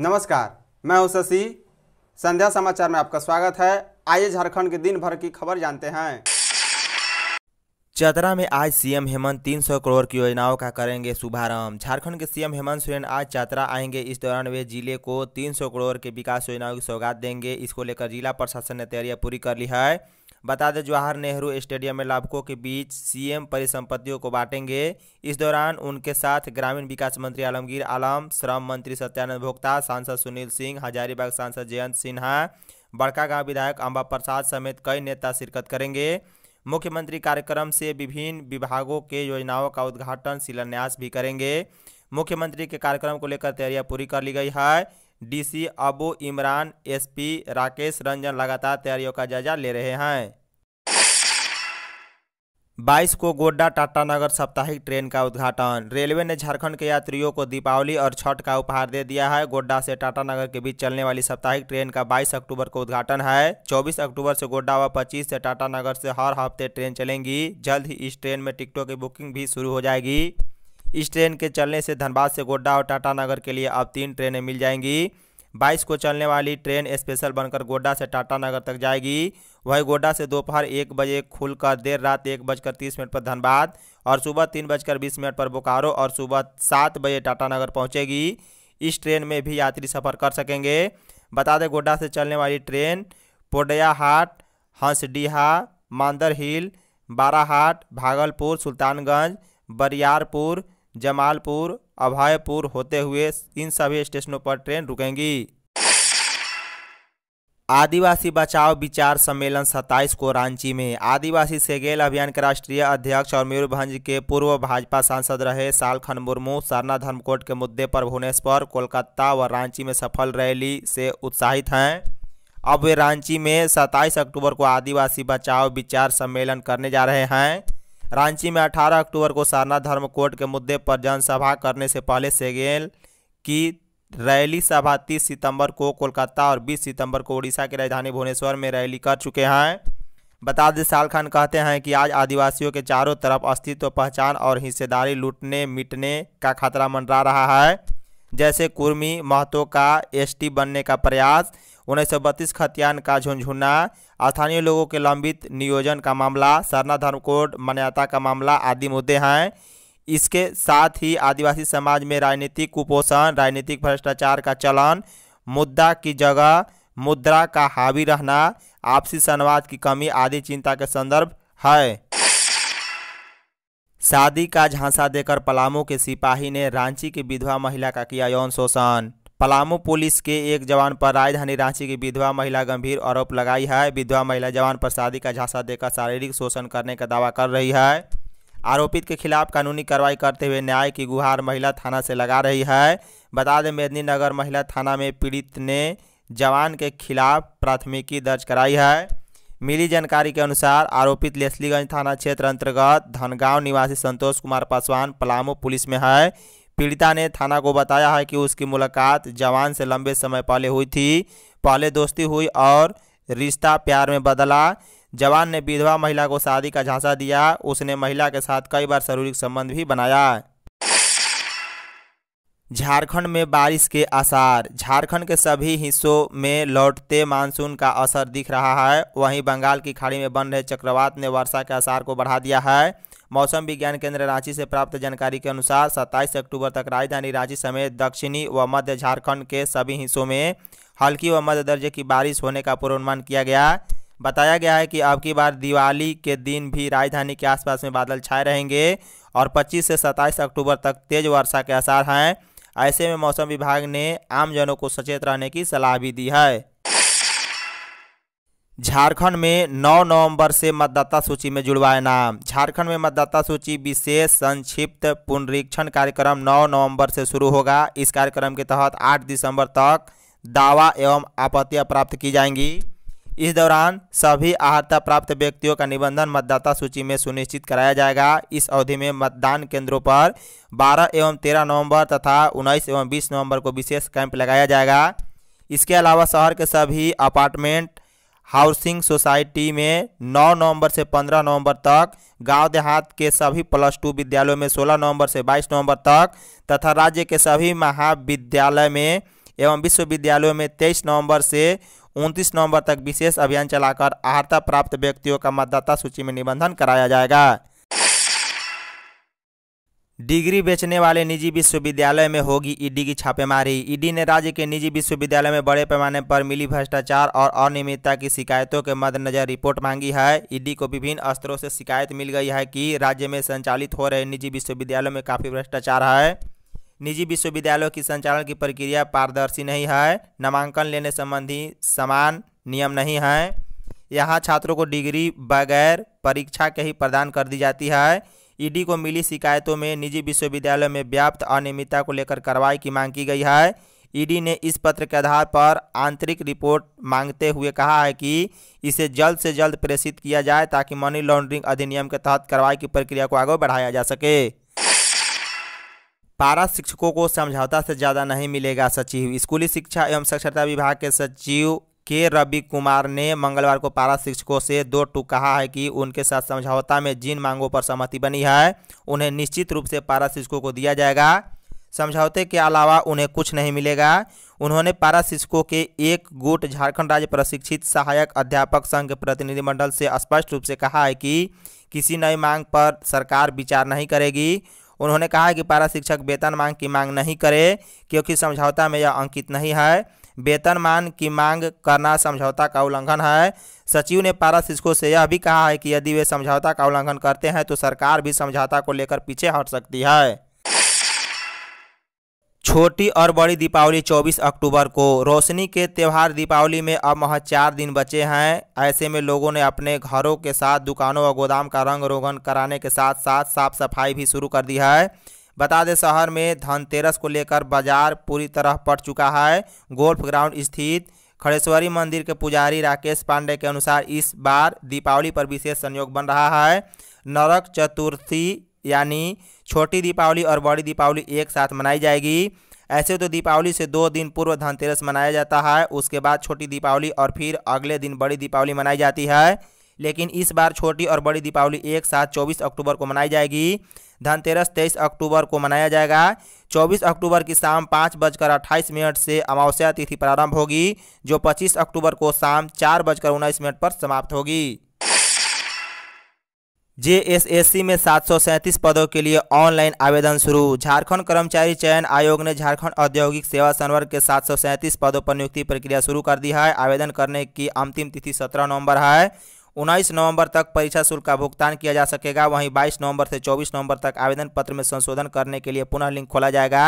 नमस्कार मैं हूं शशि संध्या समाचार में आपका स्वागत है आइए झारखंड के दिन भर की खबर जानते हैं चतरा में आज सीएम हेमंत 300 करोड़ की योजनाओं का करेंगे शुभारंभ झारखंड के सीएम हेमंत सोरेन आज चतरा आएंगे इस दौरान वे जिले को 300 करोड़ के विकास योजनाओं की सौगात देंगे इसको लेकर जिला प्रशासन ने तैयारियां पूरी कर ली है बता दें जवाहर नेहरू स्टेडियम में लाभुकों के बीच सीएम परिसंपत्तियों को बांटेंगे इस दौरान उनके साथ ग्रामीण विकास मंत्री आलमगीर आलम श्रम मंत्री सत्यानंद भोक्ता सांसद सुनील सिंह हजारीबाग सांसद जयंत सिन्हा बड़कागांव विधायक अम्बा प्रसाद समेत कई नेता शिरकत करेंगे मुख्यमंत्री कार्यक्रम से विभिन्न विभागों के योजनाओं का उद्घाटन शिलान्यास भी करेंगे मुख्यमंत्री के कार्यक्रम को लेकर तैयारियां पूरी कर ली गई है डीसी अबू इमरान एसपी राकेश रंजन लगातार तैयारियों का जायजा ले रहे हैं बाईस को गोड्डा टाटानगर साप्ताहिक ट्रेन का उद्घाटन रेलवे ने झारखंड के यात्रियों को दीपावली और छठ का उपहार दे दिया है गोड्डा से टाटानगर के बीच चलने वाली साप्ताहिक ट्रेन का 22 अक्टूबर को उद्घाटन है 24 अक्टूबर से गोड्डा व 25 से टाटानगर से हर हफ्ते ट्रेन चलेंगी जल्द ही इस ट्रेन में टिकटों की बुकिंग भी शुरू हो जाएगी इस ट्रेन के चलने से धनबाद से गोड्डा और टाटानगर के लिए अब तीन ट्रेनें मिल जाएंगी बाईस को चलने वाली ट्रेन स्पेशल बनकर गोड्डा से टाटानगर तक जाएगी वहीं गोड्डा से दोपहर एक बजे खुलकर देर रात एक बजकर तीस मिनट पर धनबाद और सुबह तीन बजकर बीस मिनट पर बोकारो और सुबह सात बजे टाटानगर पहुंचेगी इस ट्रेन में भी यात्री सफ़र कर सकेंगे बता दें गोड्डा से चलने वाली ट्रेन पोडयाहाट हंसडीहा मांदर हिल बाराहाट भागलपुर सुल्तानगंज बरियारपुर जमालपुर अभयपुर होते हुए इन सभी स्टेशनों पर ट्रेन रुकेंगी आदिवासी बचाओ विचार सम्मेलन 27 को रांची में आदिवासी सेगेल अभियान के राष्ट्रीय अध्यक्ष और मयूरभंज के पूर्व भाजपा सांसद रहे सालखन मुर्मू सरना धर्मकोट के मुद्दे पर भुवनेश्वर कोलकाता व रांची में सफल रैली से उत्साहित हैं अब वे रांची में 27 अक्टूबर को आदिवासी बचाओ विचार सम्मेलन करने जा रहे हैं रांची में 18 अक्टूबर को सारना धर्म कोर्ट के मुद्दे पर जनसभा करने से पहले सेगेल की रैली सभा 30 सितंबर को कोलकाता और 20 सितंबर को उड़ीसा की राजधानी भुवनेश्वर में रैली कर चुके हैं बता दें साल खान कहते हैं कि आज आदिवासियों के चारों तरफ अस्तित्व पहचान और हिस्सेदारी लूटने मिटने का खतरा मंडरा रहा है जैसे कुर्मी महतो का एसटी बनने का प्रयास उन्नीस सौ बत्तीस खतियान का झुंझुना स्थानीय लोगों के लंबित नियोजन का मामला सरना धर्म कोड मान्यता का मामला आदि मुद्दे हैं इसके साथ ही आदिवासी समाज में राजनीतिक कुपोषण राजनीतिक भ्रष्टाचार का चलन मुद्दा की जगह मुद्रा का हावी रहना आपसी संवाद की कमी आदि चिंता के संदर्भ है शादी का झांसा देकर पलामू के सिपाही ने रांची की विधवा महिला का किया यौन शोषण पलामू पुलिस के एक जवान पर राजधानी रांची की विधवा महिला गंभीर आरोप लगाई है विधवा महिला जवान पर शादी का झांसा देकर शारीरिक शोषण करने का दावा कर रही है आरोपित के खिलाफ कानूनी कार्रवाई करते हुए न्याय की गुहार महिला थाना से लगा रही है बता दें मेदनी नगर महिला थाना में पीड़ित ने जवान के खिलाफ प्राथमिकी दर्ज कराई है मिली जानकारी के अनुसार आरोपित लेस्लीगंज थाना क्षेत्र अंतर्गत धनगांव निवासी संतोष कुमार पासवान पलामू पुलिस में है पीड़िता ने थाना को बताया है कि उसकी मुलाकात जवान से लंबे समय पहले हुई थी पहले दोस्ती हुई और रिश्ता प्यार में बदला जवान ने विधवा महिला को शादी का झांसा दिया उसने महिला के साथ कई बार शारीरिक संबंध भी बनाया झारखंड में बारिश के आसार झारखंड के सभी हिस्सों में लौटते मानसून का असर दिख रहा है वहीं बंगाल की खाड़ी में बन रहे चक्रवात ने वर्षा के आसार को बढ़ा दिया है मौसम विज्ञान केंद्र रांची से प्राप्त जानकारी के अनुसार सत्ताईस अक्टूबर तक राजधानी रांची समेत दक्षिणी व मध्य झारखंड के सभी हिस्सों में हल्की व मध्य दर्जे की बारिश होने का पूर्वानुमान किया गया बताया गया है कि अब की बार दिवाली के दिन भी राजधानी के आसपास में बादल छाए रहेंगे और 25 से 27 अक्टूबर तक तेज वर्षा के आसार हैं ऐसे में मौसम विभाग ने आमजनों को सचेत रहने की सलाह भी दी है झारखंड में 9 नवंबर से मतदाता सूची में जुड़वाए नाम झारखंड में मतदाता सूची विशेष संक्षिप्त पुनरीक्षण कार्यक्रम 9 नवंबर से शुरू होगा इस कार्यक्रम के तहत 8 दिसंबर तक दावा एवं आपत्तियां प्राप्त की जाएंगी इस दौरान सभी आहता प्राप्त व्यक्तियों का निबंधन मतदाता सूची में सुनिश्चित कराया जाएगा इस अवधि में मतदान केंद्रों पर बारह एवं तेरह नवम्बर तथा उन्नीस एवं बीस नवम्बर को विशेष कैंप लगाया जाएगा इसके अलावा शहर के सभी अपार्टमेंट हाउसिंग सोसाइटी में 9 नवंबर से 15 नवंबर तक गांव देहात के सभी प्लस टू विद्यालयों में 16 नवंबर से 22 नवंबर तक तथा राज्य के सभी महाविद्यालय में एवं विश्वविद्यालयों में 23 नवंबर से 29 नवंबर तक विशेष अभियान चलाकर आहता प्राप्त व्यक्तियों का मतदाता सूची में निबंधन कराया जाएगा डिग्री बेचने वाले निजी विश्वविद्यालय में होगी ईडी की छापेमारी ईडी ने राज्य के निजी विश्वविद्यालय में बड़े पैमाने पर मिली भ्रष्टाचार और अनियमितता की शिकायतों के मद्देनजर रिपोर्ट मांगी है ईडी को विभिन्न स्तरों से शिकायत मिल गई है कि राज्य में संचालित हो रहे निजी विश्वविद्यालयों में काफ़ी भ्रष्टाचार है निजी विश्वविद्यालयों की संचालन की प्रक्रिया पारदर्शी नहीं है नामांकन लेने संबंधी समान नियम नहीं हैं यहाँ छात्रों को डिग्री बगैर परीक्षा के ही प्रदान कर दी जाती है ईडी को मिली शिकायतों में निजी विश्वविद्यालयों में व्याप्त अनियमितता को लेकर कार्रवाई की मांग की गई है ईडी ने इस पत्र के आधार पर आंतरिक रिपोर्ट मांगते हुए कहा है कि इसे जल्द से जल्द प्रेषित किया जाए ताकि मनी लॉन्ड्रिंग अधिनियम के तहत कार्रवाई की प्रक्रिया को आगे बढ़ाया जा सके पारा शिक्षकों को समझौता से ज़्यादा नहीं मिलेगा सचिव स्कूली शिक्षा एवं साक्षरता विभाग के सचिव के रवि कुमार ने मंगलवार को पारा शिक्षकों से दो टूक कहा है कि उनके साथ समझौता में जिन मांगों पर सहमति बनी है उन्हें निश्चित रूप से पारा शिक्षकों को दिया जाएगा समझौते के अलावा उन्हें कुछ नहीं मिलेगा उन्होंने पारा शिक्षकों के एक गुट झारखंड राज्य प्रशिक्षित सहायक अध्यापक संघ के प्रतिनिधिमंडल से स्पष्ट रूप से कहा है कि किसी नई मांग पर सरकार विचार नहीं करेगी उन्होंने कहा है कि पारा शिक्षक वेतन मांग की मांग नहीं करे क्योंकि समझौता में यह अंकित नहीं है वेतनमान की मांग करना समझौता का उल्लंघन है सचिव ने पारा शिक्षकों से यह भी कहा है कि यदि वे समझौता का उल्लंघन करते हैं तो सरकार भी समझौता को लेकर पीछे हट सकती है छोटी और बड़ी दीपावली 24 अक्टूबर को रोशनी के त्यौहार दीपावली में अब महज चार दिन बचे हैं ऐसे में लोगों ने अपने घरों के साथ दुकानों और गोदाम का रंग रोगन कराने के साथ साथ साफ सफाई भी शुरू कर दी है बता दें शहर में धनतेरस को लेकर बाजार पूरी तरह पट चुका है गोल्फ ग्राउंड स्थित खड़ेश्वरी मंदिर के पुजारी राकेश पांडे के अनुसार इस बार दीपावली पर विशेष संयोग बन रहा है नरक चतुर्थी यानी छोटी दीपावली और बड़ी दीपावली एक साथ मनाई जाएगी ऐसे तो दीपावली से दो दिन पूर्व धनतेरस मनाया जाता है उसके बाद छोटी दीपावली और फिर अगले दिन बड़ी दीपावली मनाई जाती है लेकिन इस बार छोटी और बड़ी दीपावली एक साथ चौबीस अक्टूबर को मनाई जाएगी धनतेरस तेईस अक्टूबर को मनाया जाएगा चौबीस अक्टूबर की शाम पाँच बजकर अट्ठाईस मिनट से अमावस्या तिथि प्रारंभ होगी जो पच्चीस अक्टूबर को शाम चार बजकर उन्नीस मिनट पर समाप्त होगी सी में सात पदों के लिए ऑनलाइन आवेदन शुरू झारखंड कर्मचारी चयन आयोग ने झारखंड औद्योगिक सेवा संवर्ग के सात पदों पर नियुक्ति प्रक्रिया शुरू कर दी है आवेदन करने की अंतिम तिथि 17 नवंबर है उन्नीस नवंबर तक परीक्षा शुल्क का भुगतान किया जा सकेगा वहीं 22 नवंबर से 24 नवंबर तक आवेदन पत्र में संशोधन करने के लिए पुनः लिंक खोला जाएगा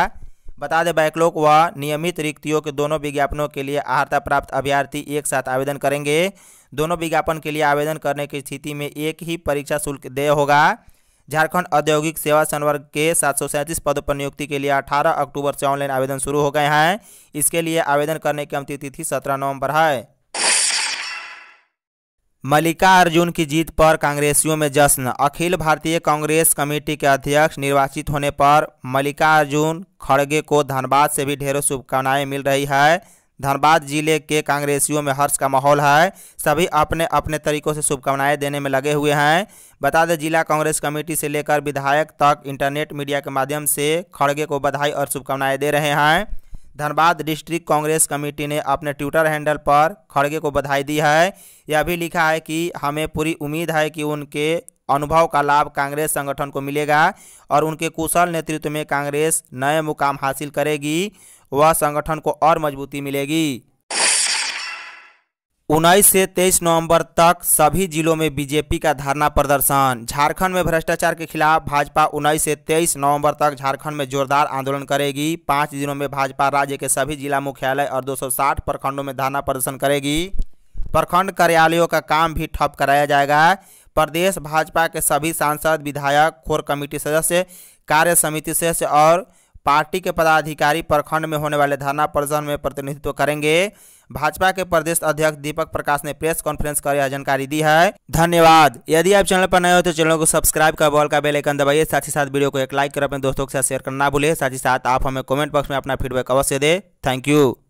बता दें बैकलॉग व नियमित रिक्तियों के दोनों विज्ञापनों के लिए आहारता प्राप्त अभ्यर्थी एक साथ आवेदन करेंगे दोनों विज्ञापन के लिए आवेदन करने की स्थिति में एक ही परीक्षा शुल्क देय होगा झारखंड औद्योगिक सेवा संवर्ग के सात पदों पर नियुक्ति के लिए 18 अक्टूबर से ऑनलाइन आवेदन शुरू हो गए हैं इसके लिए आवेदन करने की अंतिम तिथि 17 नवंबर है अर्जुन की जीत पर कांग्रेसियों में जश्न अखिल भारतीय कांग्रेस कमेटी के अध्यक्ष निर्वाचित होने पर अर्जुन खड़गे को धनबाद से भी ढेरों शुभकामनाएं मिल रही है धनबाद जिले के कांग्रेसियों में हर्ष का माहौल है सभी अपने अपने तरीकों से शुभकामनाएं देने में लगे हुए हैं बता दें जिला कांग्रेस कमेटी से लेकर विधायक तक इंटरनेट मीडिया के माध्यम से खड़गे को बधाई और शुभकामनाएँ दे रहे हैं धनबाद डिस्ट्रिक्ट कांग्रेस कमेटी ने अपने ट्विटर हैंडल पर खड़गे को बधाई दी है यह भी लिखा है कि हमें पूरी उम्मीद है कि उनके अनुभव का लाभ कांग्रेस संगठन को मिलेगा और उनके कुशल नेतृत्व में कांग्रेस नए मुकाम हासिल करेगी वह संगठन को और मजबूती मिलेगी उन्नीस से तेईस नवंबर तक सभी जिलों में बीजेपी का धरना प्रदर्शन झारखंड में भ्रष्टाचार के खिलाफ भाजपा उन्नीस से तेईस नवंबर तक झारखंड में जोरदार आंदोलन करेगी पाँच दिनों में भाजपा राज्य के सभी जिला मुख्यालय और 260 प्रखंडों में धरना प्रदर्शन करेगी प्रखंड कार्यालयों का काम भी ठप कराया जाएगा प्रदेश भाजपा के सभी सांसद विधायक कोर कमेटी सदस्य कार्य समिति सदस्य और पार्टी के पदाधिकारी प्रखंड में होने वाले धरना प्रदर्शन में प्रतिनिधित्व करेंगे भाजपा के प्रदेश अध्यक्ष दीपक प्रकाश ने प्रेस कॉन्फ्रेंस कर यह जानकारी दी है धन्यवाद यदि आप चैनल पर नए हो तो चैनल को सब्सक्राइब कर बॉल का बेल आइकन दबाइए साथ ही साथ वीडियो को एक लाइक कर अपने दोस्तों के साथ शेयर करना भूलिए साथ ही साथ आप हमें कमेंट बॉक्स में अपना फीडबैक अवश्य दे थैंक यू